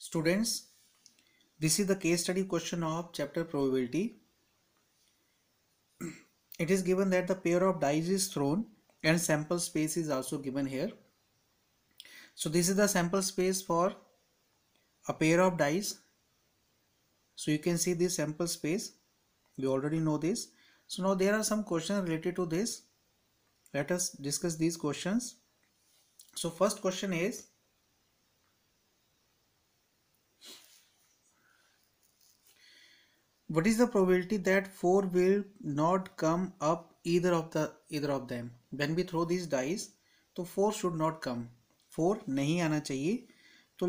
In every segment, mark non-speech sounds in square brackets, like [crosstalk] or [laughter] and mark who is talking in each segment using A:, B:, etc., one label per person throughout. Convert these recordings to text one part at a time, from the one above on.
A: Students, this is the case study question of chapter probability. [clears throat] It is given that the pair of dice is thrown and sample space is also given here. So this is the sample space for a pair of dice. So you can see this sample space. We already know this. So now there are some questions related to this. Let us discuss these questions. So first question is what is the probability that four will not come up either of the either of them when we throw these dice so four should not come four नहीं आना चाहिए तो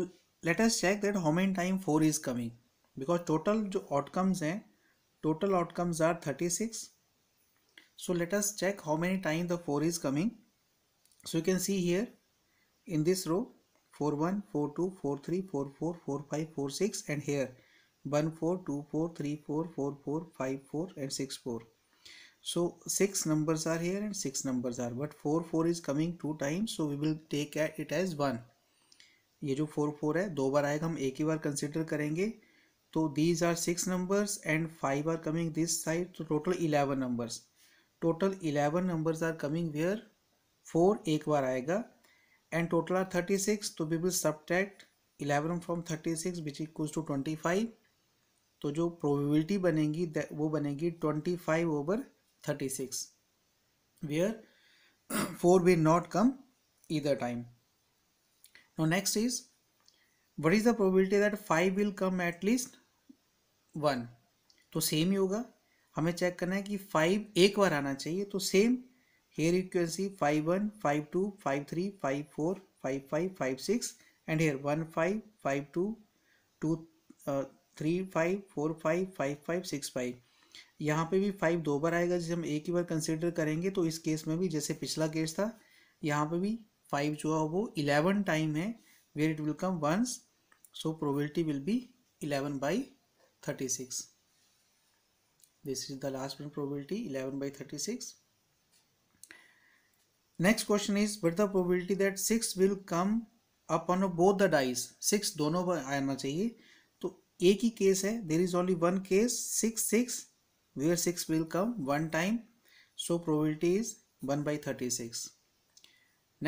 A: let us check that how many time four is coming because total जो outcomes हैं total outcomes are 36 so let us check how many time the four is coming so you can see here in this row 41 42 43 44 45 46 and here one four two four three four four four five four and six four so six numbers are here and six numbers are four four four is coming two times so we will take it as one ये जो four four है दो बार आएगा हम एक ही बार consider करेंगे तो these are six numbers and five are coming this side तो total eleven numbers total eleven numbers are coming where four एक बार आएगा and total are thirty six तो we will subtract eleven from thirty six which equals to twenty five तो जो probability बनेगी वो बनेगी twenty five over thirty six where four will not come either time no next is what is the probability that five will come at least one तो same ही होगा हमें check करना है कि फाइव एक बार आना चाहिए तो same here sequence five one five two five three five four five five five six and here one five five two two three five four five five five six five यहाँ पे भी five दो बार आएगा जैसे हम एक ही बार consider करेंगे तो इस केस में भी जैसे पिछला केस था यहाँ पे भी फाइव जो है वो इलेवन टाइम है where it will come once so probability will be eleven by thirty six this is the last minute probability eleven by thirty six next question is what the probability that six will come upon both the dice six दोनों आना चाहिए A ही case there is only one case six six where six will come one time so probability is one by thirty six.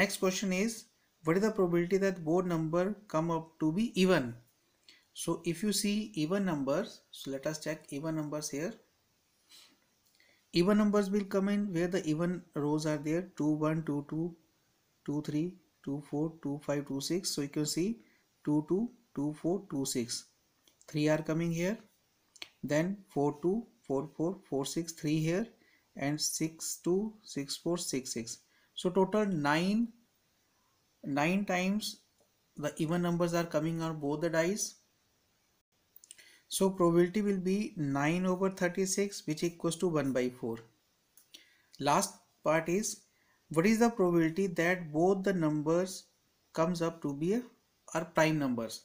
A: Next question is what is the probability that both number come up to be even so if you see even numbers so let us check even numbers here even numbers will come in where the even rows are there 2 1 2 2 2 3 2 4 2 5 2 6 so you can see 2 2 2 4 2 6 3 are coming here then 4 2 4 4 4 6 3 here and 6 2 6 4 6 6 so total 9 9 times the even numbers are coming on both the dice so probability will be 9 over 36 which equals to 1 by 4 last part is what is the probability that both the numbers comes up to be a, are prime numbers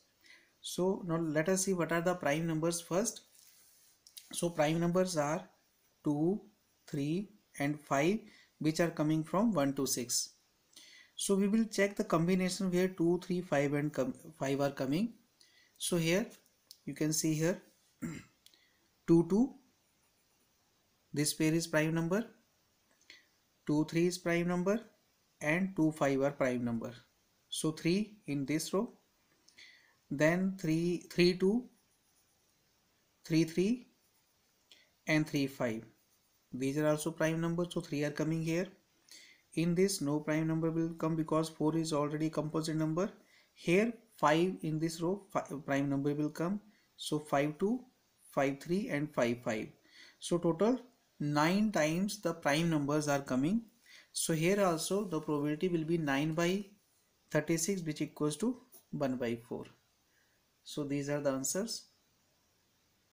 A: so now let us see what are the prime numbers first so prime numbers are 2 3 and 5 which are coming from 1 to 6 so we will check the combination where 2 3 5 and 5 are coming so here you can see here [clears throat] 2 2 this pair is prime number 2 3 is prime number and 2 5 are prime number so 3 in this row then 3 3 2 3 3 and 3 5 these are also prime numbers so 3 are coming here in this no prime number will come because 4 is already composite number here 5 in this row five, prime number will come so 5 2 5 3 and 5 5 so total 9 times the prime numbers are coming so here also the probability will be 9 by 36 which equals to 1 by 4 so these are the answers